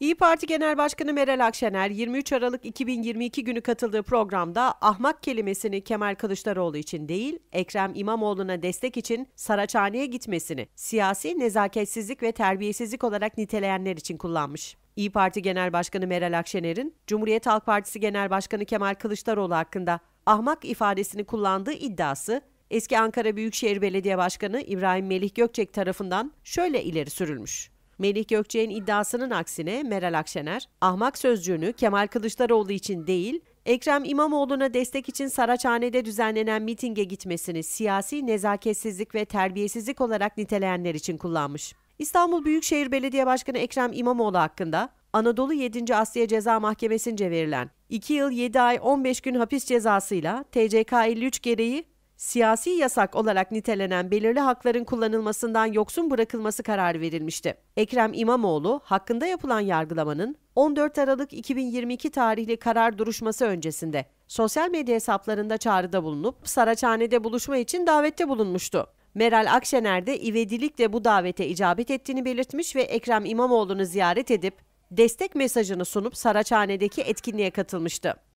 İyi Parti Genel Başkanı Meral Akşener 23 Aralık 2022 günü katıldığı programda ahmak kelimesini Kemal Kılıçdaroğlu için değil, Ekrem İmamoğlu'na destek için Saraçhane'ye gitmesini siyasi nezaketsizlik ve terbiyesizlik olarak niteleyenler için kullanmış. İyi Parti Genel Başkanı Meral Akşener'in Cumhuriyet Halk Partisi Genel Başkanı Kemal Kılıçdaroğlu hakkında ahmak ifadesini kullandığı iddiası eski Ankara Büyükşehir Belediye Başkanı İbrahim Melih Gökçek tarafından şöyle ileri sürülmüş. Melih Gökçe'nin iddiasının aksine Meral Akşener, ahmak sözcüğünü Kemal Kılıçdaroğlu için değil, Ekrem İmamoğlu'na destek için Saraçhane'de düzenlenen mitinge gitmesini siyasi nezaketsizlik ve terbiyesizlik olarak niteleyenler için kullanmış. İstanbul Büyükşehir Belediye Başkanı Ekrem İmamoğlu hakkında Anadolu 7. Asya Ceza Mahkemesi'nce verilen 2 yıl 7 ay 15 gün hapis cezasıyla TCK 53 gereği siyasi yasak olarak nitelenen belirli hakların kullanılmasından yoksun bırakılması kararı verilmişti. Ekrem İmamoğlu hakkında yapılan yargılamanın 14 Aralık 2022 tarihli karar duruşması öncesinde sosyal medya hesaplarında çağrıda bulunup Saraçhane'de buluşma için davette bulunmuştu. Meral Akşener de ivedilikle bu davete icabet ettiğini belirtmiş ve Ekrem İmamoğlu'nu ziyaret edip destek mesajını sunup Saraçhane'deki etkinliğe katılmıştı.